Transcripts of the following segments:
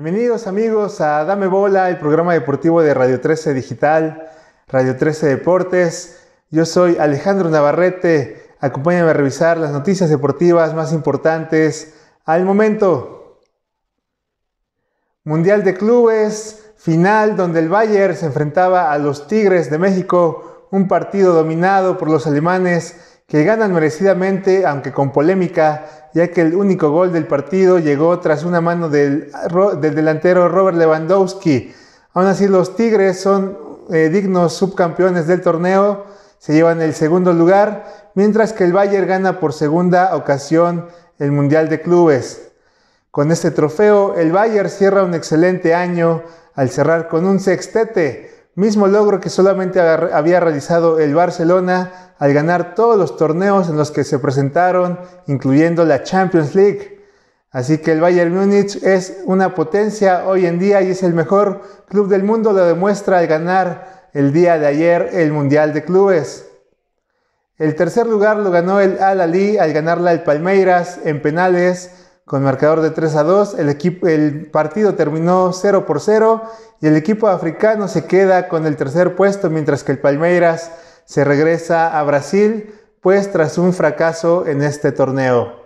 Bienvenidos amigos a Dame Bola, el programa deportivo de Radio 13 Digital, Radio 13 Deportes. Yo soy Alejandro Navarrete, acompáñame a revisar las noticias deportivas más importantes al momento. Mundial de Clubes, final donde el Bayern se enfrentaba a los Tigres de México, un partido dominado por los alemanes que ganan merecidamente, aunque con polémica, ya que el único gol del partido llegó tras una mano del, delantero Robert Lewandowski. Aún así, los Tigres son eh, dignos subcampeones del torneo, se llevan el segundo lugar, mientras que el Bayern gana por segunda ocasión el Mundial de Clubes. Con este trofeo, el Bayern cierra un excelente año al cerrar con un sextete, mismo logro que solamente había realizado el Barcelona al ganar todos los torneos en los que se presentaron, incluyendo la Champions League. Así que el Bayern Múnich es una potencia hoy en día y es el mejor club del mundo, lo demuestra al ganar el día de ayer el Mundial de Clubes. El tercer lugar lo ganó el Al Ali al ganarla el Palmeiras en penales con marcador de 3 a 2. El, el partido terminó 0 por 0 y el equipo africano se queda con el tercer puesto mientras que el Palmeiras se regresa a Brasil, pues tras un fracaso en este torneo.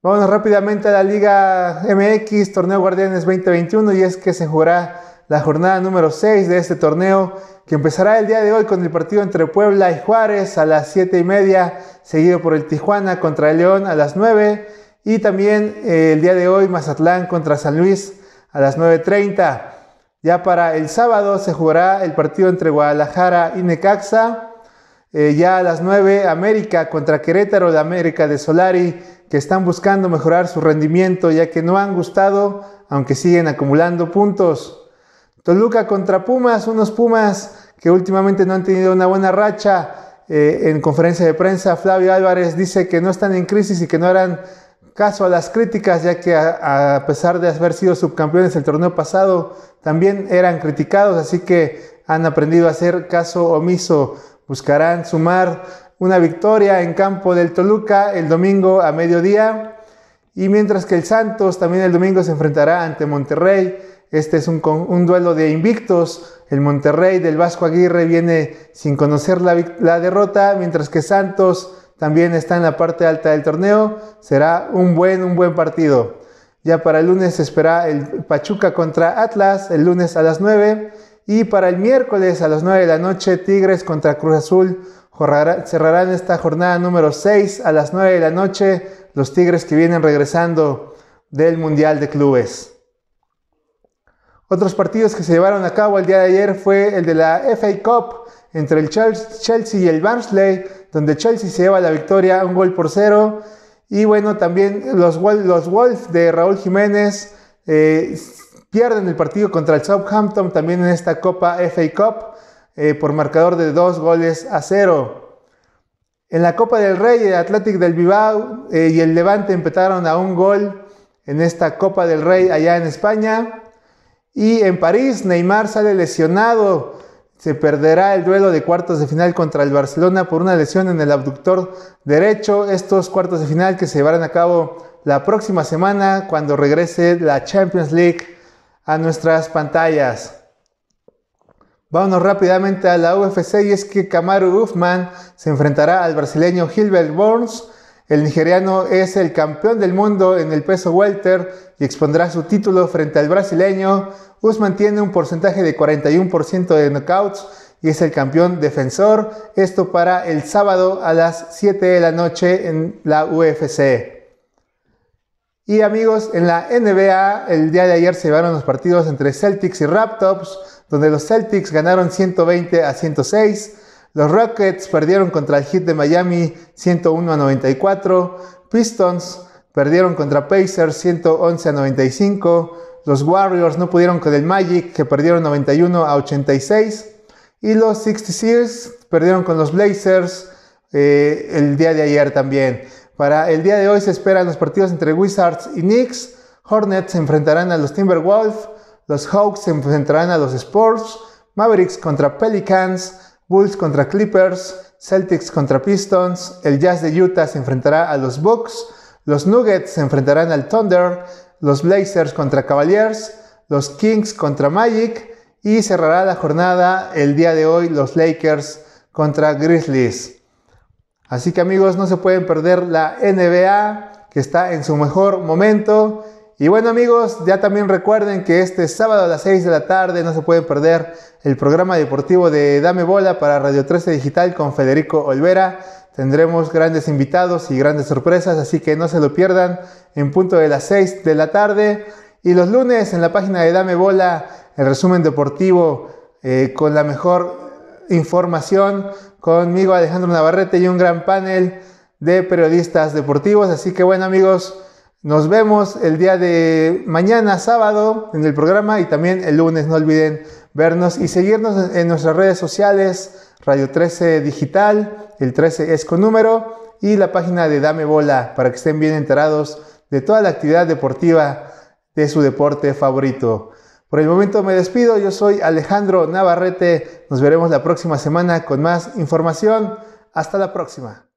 Vamos rápidamente a la Liga MX, Torneo Guardianes 2021, y es que se jugará la jornada número 6 de este torneo, que empezará el día de hoy con el partido entre Puebla y Juárez a las 7 y media, seguido por el Tijuana contra el León a las 9, y también eh, el día de hoy Mazatlán contra San Luis a las 9.30. Ya para el sábado se jugará el partido entre Guadalajara y Necaxa. Eh, ya a las 9, América contra Querétaro, la América de Solari, que están buscando mejorar su rendimiento ya que no han gustado, aunque siguen acumulando puntos. Toluca contra Pumas, unos Pumas que últimamente no han tenido una buena racha. Eh, en conferencia de prensa, Flavio Álvarez dice que no están en crisis y que no harán caso a las críticas, ya que a, pesar de haber sido subcampeones el torneo pasado, también eran criticados, así que han aprendido a hacer caso omiso. Buscarán sumar una victoria en campo del Toluca el domingo a mediodía. Y mientras que el Santos también el domingo se enfrentará ante Monterrey. Este es un, duelo de invictos. El Monterrey del Vasco Aguirre viene sin conocer la derrota, mientras que Santos también está en la parte alta del torneo. Será un buen, un buen partido. Ya para el lunes se espera el Pachuca contra Atlas, el lunes a las 9. Y para el miércoles a las 9 de la noche, Tigres contra Cruz Azul. Cerrarán esta jornada número 6 a las 9 de la noche los Tigres que vienen regresando del Mundial de Clubes. Otros partidos que se llevaron a cabo el día de ayer fue el de la FA Cup entre el Chelsea y el Barnsley donde Chelsea se lleva la victoria, un gol por cero. Y bueno, también los, Wolves de Raúl Jiménez eh, pierden el partido contra el Southampton también en esta Copa FA Cup eh, por marcador de dos goles a cero. En la Copa del Rey, el Atlético del Bilbao eh, y el Levante empezaron a un gol en esta Copa del Rey allá en España. Y en París, Neymar sale lesionado se perderá el duelo de cuartos de final contra el Barcelona por una lesión en el abductor derecho. Estos cuartos de final que se llevarán a cabo la próxima semana cuando regrese la Champions League a nuestras pantallas. Vámonos rápidamente a la UFC y es que Kamaru Uffman se enfrentará al brasileño Gilbert Burns el nigeriano es el campeón del mundo en el peso welter y expondrá su título frente al brasileño. Usman tiene un porcentaje de 41% de knockouts y es el campeón defensor. Esto para el sábado a las 7 de la noche en la UFC. Y amigos, en la NBA el día de ayer se llevaron los partidos entre Celtics y Raptors, donde los Celtics ganaron 120 a 106. Los Rockets perdieron contra el Heat de Miami 101 a 94. Pistons perdieron contra Pacers 111 a 95. Los Warriors no pudieron con el Magic, que perdieron 91 a 86. Y los 66 perdieron con los Blazers eh, el día de ayer también. Para el día de hoy se esperan los partidos entre Wizards y Knicks. Hornets se enfrentarán a los Timberwolves. Los Hawks se enfrentarán a los Spurs. Mavericks contra Pelicans. Bulls contra Clippers, Celtics contra Pistons, el Jazz de Utah se enfrentará a los Bucks, los Nuggets se enfrentarán al Thunder, los Blazers contra Cavaliers, los Kings contra Magic y cerrará la jornada el día de hoy los Lakers contra Grizzlies. Así que amigos, no se pueden perder la NBA que está en su mejor momento y bueno amigos, ya también recuerden que este sábado a las 6 de la tarde no se pueden perder el programa deportivo de Dame Bola para Radio 13 Digital con Federico Olvera. Tendremos grandes invitados y grandes sorpresas, así que no se lo pierdan en punto de las 6 de la tarde. Y los lunes en la página de Dame Bola, el resumen deportivo eh, con la mejor información, conmigo Alejandro Navarrete y un gran panel de periodistas deportivos. Así que bueno amigos, nos vemos el día de mañana, sábado, en el programa y también el lunes. No olviden vernos y seguirnos en nuestras redes sociales, Radio 13 Digital, el 13 es con número, y la página de Dame Bola, para que estén bien enterados de toda la actividad deportiva de su deporte favorito. Por el momento me despido, yo soy Alejandro Navarrete, nos veremos la próxima semana con más información. Hasta la próxima.